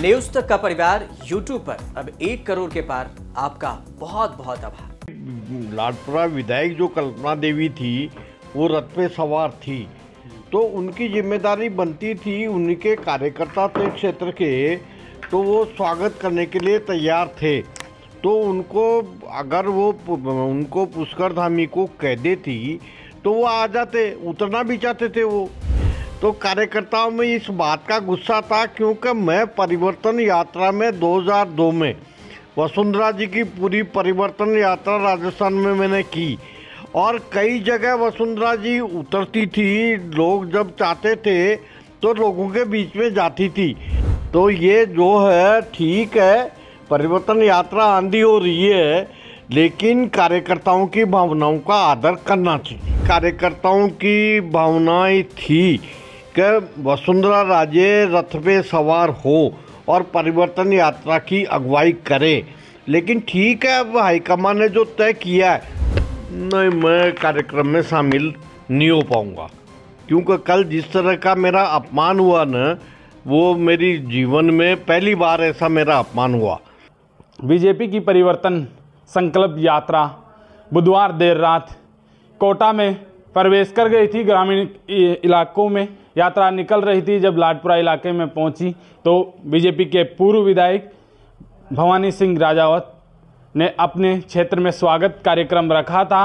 news तक का परिवार यूट्यूब पर अब एक करोड़ के पार आपका बहुत बहुत आभार लाडपुरा विधायक जो कल्पना देवी थी वो रथ पे सवार थी तो उनकी जिम्मेदारी बनती थी उनके कार्यकर्ता थे क्षेत्र के तो वो स्वागत करने के लिए तैयार थे तो उनको अगर वो उनको पुष्कर धामी को कह देती तो वो आ जाते उतरना भी चाहते थे वो तो कार्यकर्ताओं में इस बात का गुस्सा था क्योंकि मैं परिवर्तन यात्रा में 2002 में वसुंधरा जी की पूरी परिवर्तन यात्रा राजस्थान में मैंने की और कई जगह वसुंधरा जी उतरती थी लोग जब चाहते थे तो लोगों के बीच में जाती थी तो ये जो है ठीक है परिवर्तन यात्रा आंधी हो रही है लेकिन कार्यकर्ताओं की भावनाओं का आदर करना चाहिए कार्यकर्ताओं की भावनाएं थी के वसुंधरा राजे रथ पे सवार हो और परिवर्तन यात्रा की अगुवाई करे लेकिन ठीक है अब हाईकमान ने जो तय किया है नहीं मैं कार्यक्रम में शामिल नहीं हो पाऊँगा क्योंकि कल जिस तरह का मेरा अपमान हुआ न वो मेरी जीवन में पहली बार ऐसा मेरा अपमान हुआ बीजेपी की परिवर्तन संकल्प यात्रा बुधवार देर रात कोटा में प्रवेश कर गई थी ग्रामीण इलाकों में यात्रा निकल रही थी जब लाडपुरा इलाके में पहुंची तो बीजेपी के पूर्व विधायक भवानी सिंह राजावत ने अपने क्षेत्र में स्वागत कार्यक्रम रखा था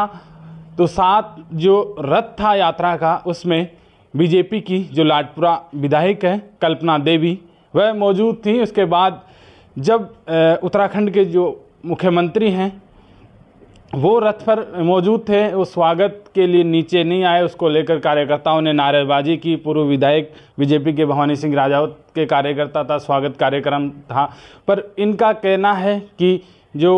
तो साथ जो रथ था यात्रा का उसमें बीजेपी की जो लाडपुरा विधायक है कल्पना देवी वह मौजूद थी उसके बाद जब उत्तराखंड के जो मुख्यमंत्री हैं वो रथ पर मौजूद थे वो स्वागत के लिए नीचे नहीं आए उसको लेकर कार्यकर्ताओं ने नारेबाजी की पूर्व विधायक बीजेपी के भवानी सिंह राजावत के कार्यकर्ता था स्वागत कार्यक्रम था पर इनका कहना है कि जो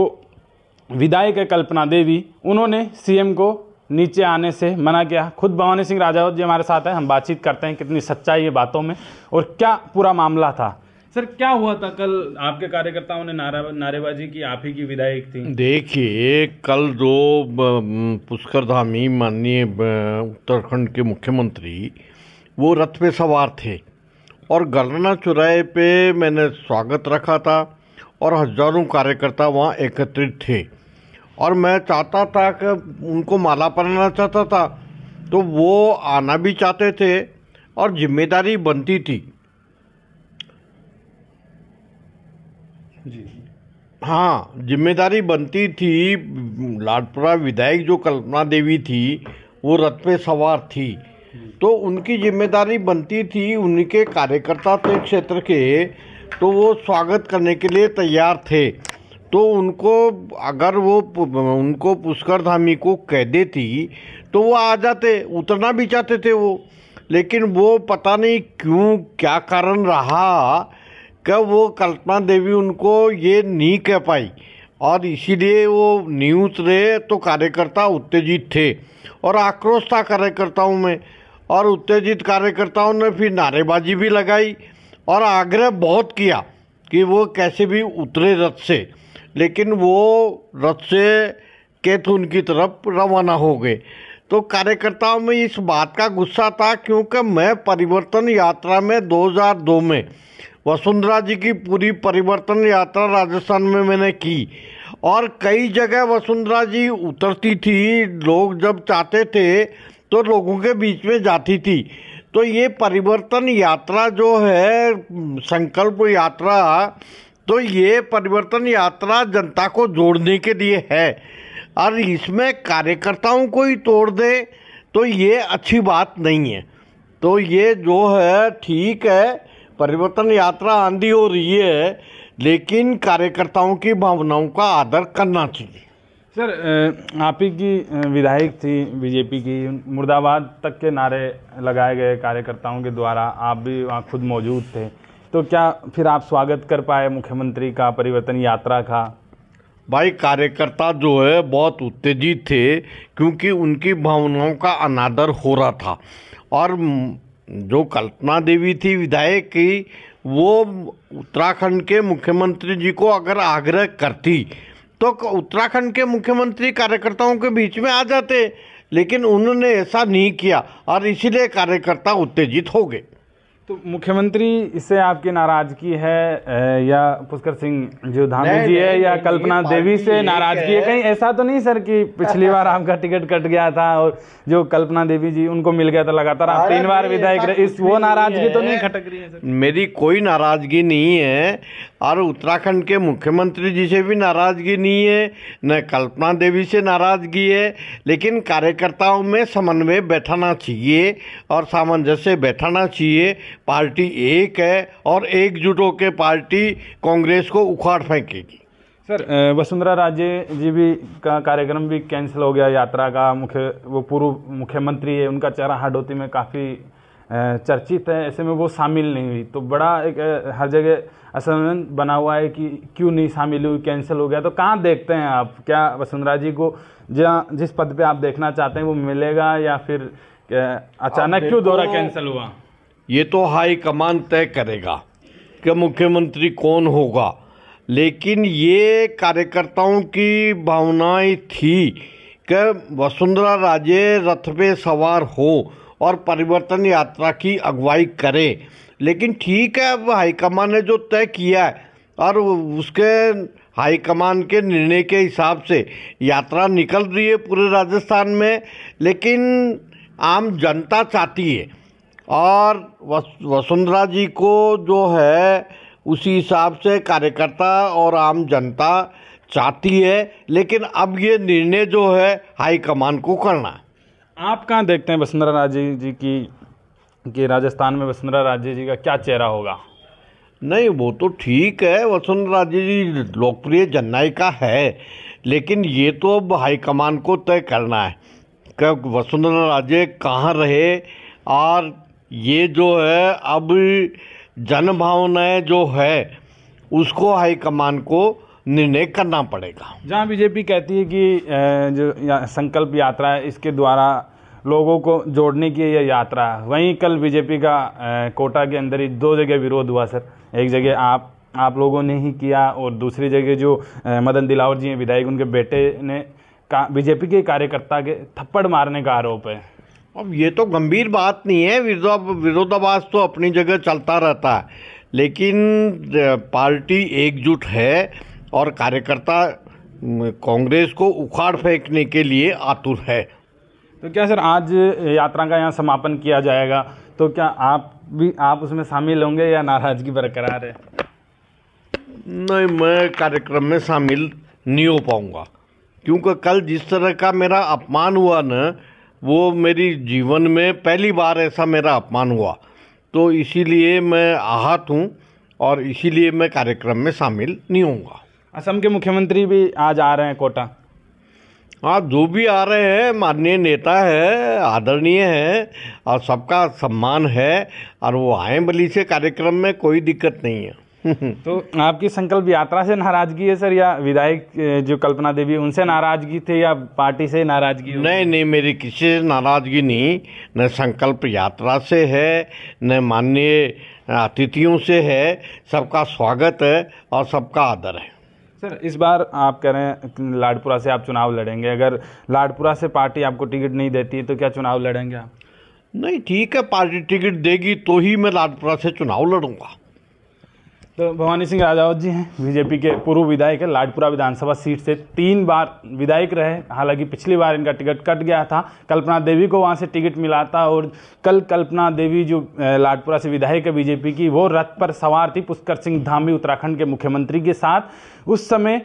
विधायक है कल्पना देवी उन्होंने सीएम को नीचे आने से मना किया खुद भवानी सिंह राजावत जी हमारे साथ हैं हम बातचीत करते हैं कितनी सच्चाई है बातों में और क्या पूरा मामला था सर क्या हुआ था कल आपके कार्यकर्ताओं ने नारा नारेबाजी की आप ही की विधायक थी देखिए कल जो पुष्कर धामी माननीय उत्तराखंड के मुख्यमंत्री वो रथ पे सवार थे और गलना चुराए पे मैंने स्वागत रखा था और हजारों कार्यकर्ता वहाँ एकत्रित थे और मैं चाहता था कि उनको माला पहनाना चाहता था तो वो आना भी चाहते थे और जिम्मेदारी बनती थी जी हाँ जिम्मेदारी बनती थी लाडपुरा विधायक जो कल्पना देवी थी वो रथ पे सवार थी तो उनकी जिम्मेदारी बनती थी उनके कार्यकर्ता थे क्षेत्र के तो वो स्वागत करने के लिए तैयार थे तो उनको अगर वो उनको पुष्कर धामी को कह देती तो वो आ जाते उतरना भी चाहते थे वो लेकिन वो पता नहीं क्यों क्या कारण रहा कब वो कल्पना देवी उनको ये नहीं कह पाई और इसीलिए वो न्यूज रहे तो कार्यकर्ता उत्तेजित थे और आक्रोश था कार्यकर्ताओं में और उत्तेजित कार्यकर्ताओं ने फिर नारेबाजी भी लगाई और आग्रह बहुत किया कि वो कैसे भी उतरे रथ से लेकिन वो रथ से कैथून उनकी तरफ रवाना हो गए तो कार्यकर्ताओं में इस बात का गुस्सा था क्योंकि मैं परिवर्तन यात्रा में 2002 में वसुंधरा जी की पूरी परिवर्तन यात्रा राजस्थान में मैंने की और कई जगह वसुंधरा जी उतरती थी लोग जब चाहते थे तो लोगों के बीच में जाती थी तो ये परिवर्तन यात्रा जो है संकल्प यात्रा तो ये परिवर्तन यात्रा जनता को जोड़ने के लिए है और इसमें कार्यकर्ताओं को ही तोड़ दे तो ये अच्छी बात नहीं है तो ये जो है ठीक है परिवर्तन यात्रा आंधी हो रही है लेकिन कार्यकर्ताओं की भावनाओं का आदर करना चाहिए सर आप ही की विधायक थी बीजेपी की मुर्दाबाद तक के नारे लगाए गए कार्यकर्ताओं के द्वारा आप भी वहाँ खुद मौजूद थे तो क्या फिर आप स्वागत कर पाए मुख्यमंत्री का परिवर्तन यात्रा का भाई कार्यकर्ता जो है बहुत उत्तेजित थे क्योंकि उनकी भावनाओं का अनादर हो रहा था और जो कल्पना देवी थी विधायक की वो उत्तराखंड के मुख्यमंत्री जी को अगर आग्रह करती तो उत्तराखंड के मुख्यमंत्री कार्यकर्ताओं के बीच में आ जाते लेकिन उन्होंने ऐसा नहीं किया और इसीलिए कार्यकर्ता उत्तेजित हो गए तो मुख्यमंत्री इससे आपकी नाराजगी है या पुष्कर सिंह जो धामी जी है या कल्पना देवी से नाराजगी है कहीं ऐसा तो नहीं सर कि पिछली बार आपका टिकट कट गया था और जो कल्पना देवी जी उनको मिल गया था लगातार आप तीन बार विधायक रहे इस वो नाराजगी तो नहीं खटक रही है मेरी कोई नाराजगी नहीं है और उत्तराखंड के मुख्यमंत्री जी से भी नाराजगी नहीं है न कल्पना देवी से नाराजगी है लेकिन कार्यकर्ताओं में समन्वय बैठाना चाहिए और सामंजस्य बैठाना चाहिए पार्टी एक है और एकजुट होकर पार्टी कांग्रेस को उखाड़ फेंकेगी सर वसुंधरा राजे जी भी का कार्यक्रम भी कैंसिल हो गया यात्रा का मुख्य वो पूर्व मुख्यमंत्री है उनका चेहरा हाडोती में काफ़ी चर्चित है ऐसे में वो शामिल नहीं हुई तो बड़ा एक हर जगह असमन बना हुआ है कि क्यों नहीं शामिल हुई कैंसिल हो गया तो कहाँ देखते हैं आप क्या वसुंधरा जी को जहाँ जिस पद पे आप देखना चाहते हैं वो मिलेगा या फिर अचानक क्यों दौरा कैंसिल हुआ ये तो हाई कमान तय करेगा कि मुख्यमंत्री कौन होगा लेकिन ये कार्यकर्ताओं की भावनाएं थी कि वसुंधरा राजे रथ पे सवार हो और परिवर्तन यात्रा की अगुवाई करें लेकिन ठीक है अब हाईकमान ने जो तय किया है और उसके हाईकमान के निर्णय के हिसाब से यात्रा निकल रही है पूरे राजस्थान में लेकिन आम जनता चाहती है और वसुंधरा जी को जो है उसी हिसाब से कार्यकर्ता और आम जनता चाहती है लेकिन अब ये निर्णय जो है हाईकमान को करना आप कहाँ देखते हैं वसुंधरा राजे जी की कि राजस्थान में वसुंधरा राजे जी का क्या चेहरा होगा नहीं वो तो ठीक है वसुंधरा राजे जी लोकप्रिय जननायिका है लेकिन ये तो अब हाईकमान को तय करना है कब वसुंधरा राजे कहाँ रहे और ये जो है अब जन जो है उसको हाईकमान को निर्णय करना पड़ेगा जहां बीजेपी कहती है कि जो या, संकल्प यात्रा है इसके द्वारा लोगों को जोड़ने की यह यात्रा है वहीं कल बीजेपी का कोटा के अंदर ही दो जगह विरोध हुआ सर एक जगह आप आप लोगों ने ही किया और दूसरी जगह जो मदन दिलावर जी हैं विधायक उनके बेटे ने का बीजेपी के कार्यकर्ता के थप्पड़ मारने का आरोप है अब ये तो गंभीर बात नहीं है विरोधाभास तो अपनी जगह चलता रहता है लेकिन पार्टी एकजुट है और कार्यकर्ता कांग्रेस को उखाड़ फेंकने के लिए आतुर है तो क्या सर आज यात्रा का यहाँ समापन किया जाएगा तो क्या आप भी आप उसमें शामिल होंगे या नाराज़गी बरकरार है नहीं मैं कार्यक्रम में शामिल नहीं हो पाऊँगा क्योंकि कल जिस तरह का मेरा अपमान हुआ न वो मेरी जीवन में पहली बार ऐसा मेरा अपमान हुआ तो इसीलिए मैं आहत हूँ और इसीलिए मैं कार्यक्रम में शामिल नहीं होऊंगा असम के मुख्यमंत्री भी आज आ रहे हैं कोटा हाँ जो भी आ रहे हैं माननीय नेता है आदरणीय है और सबका सम्मान है और वो आए बली से कार्यक्रम में कोई दिक्कत नहीं है तो आपकी संकल्प यात्रा से नाराजगी है सर या विधायक जो कल्पना देवी उनसे नाराजगी थे या पार्टी से नाराजगी नहीं नहीं मेरी किसी से नाराजगी नहीं न संकल्प यात्रा से है न माननीय अतिथियों से है सबका स्वागत है और सबका आदर है सर इस बार आप कह रहे हैं लाडपुरा से आप चुनाव लड़ेंगे अगर लाडपुरा से पार्टी आपको टिकट नहीं देती है तो क्या चुनाव लड़ेंगे आप नहीं ठीक है पार्टी टिकट देगी तो ही मैं लाडपुरा से चुनाव लड़ूंगा तो भवानी सिंह राजावत जी हैं बीजेपी के पूर्व विधायक है लाडपुरा विधानसभा सीट से तीन बार विधायक रहे हालांकि पिछली बार इनका टिकट कट गया था कल्पना देवी को वहां से टिकट मिला था और कल कल्पना देवी जो लाडपुरा से विधायक है बीजेपी की वो रथ पर सवार थी पुष्कर सिंह धामी उत्तराखंड के मुख्यमंत्री के साथ उस समय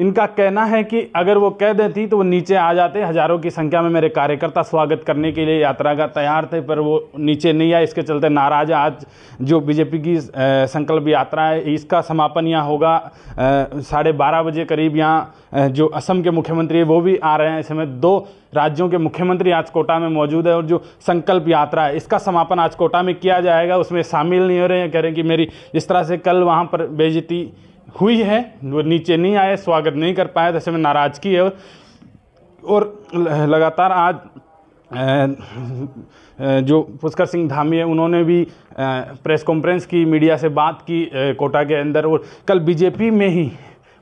इनका कहना है कि अगर वो कह देती तो वो नीचे आ जाते हज़ारों की संख्या में मेरे कार्यकर्ता स्वागत करने के लिए यात्रा का तैयार थे पर वो नीचे नहीं आए इसके चलते नाराज़ आज जो बीजेपी की संकल्प यात्रा है इसका समापन यहाँ होगा साढ़े बारह बजे करीब यहाँ जो असम के मुख्यमंत्री है वो भी आ रहे हैं इस समय दो राज्यों के मुख्यमंत्री आज कोटा में मौजूद है और जो संकल्प यात्रा है इसका समापन आज कोटा में किया जाएगा उसमें शामिल नहीं हो रहे हैं कह रहे हैं कि मेरी इस तरह से कल वहाँ पर बेजती हुई है वो नीचे नहीं आए स्वागत नहीं कर पाए जैसे में नाराज़गी है और लगातार आज जो पुष्कर सिंह धामी है उन्होंने भी प्रेस कॉन्फ्रेंस की मीडिया से बात की कोटा के अंदर और कल बीजेपी में ही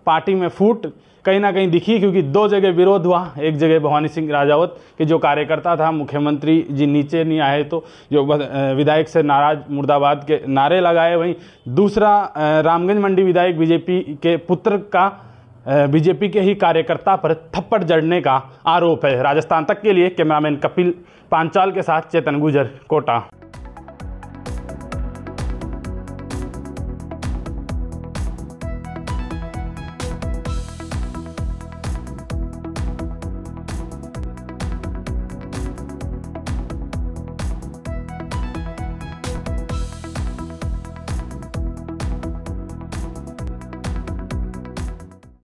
पार्टी में फूट कहीं ना कहीं दिखी क्योंकि दो जगह विरोध हुआ एक जगह भवानी सिंह राजावत के जो कार्यकर्ता था मुख्यमंत्री जी नीचे नहीं आए तो जो विधायक से नाराज मुर्दाबाद के नारे लगाए वहीं दूसरा रामगंज मंडी विधायक बीजेपी के पुत्र का बीजेपी के ही कार्यकर्ता पर थप्पड़ जड़ने का आरोप है राजस्थान तक के लिए कैमरामैन कपिल पांचाल के साथ चेतन गुजर कोटा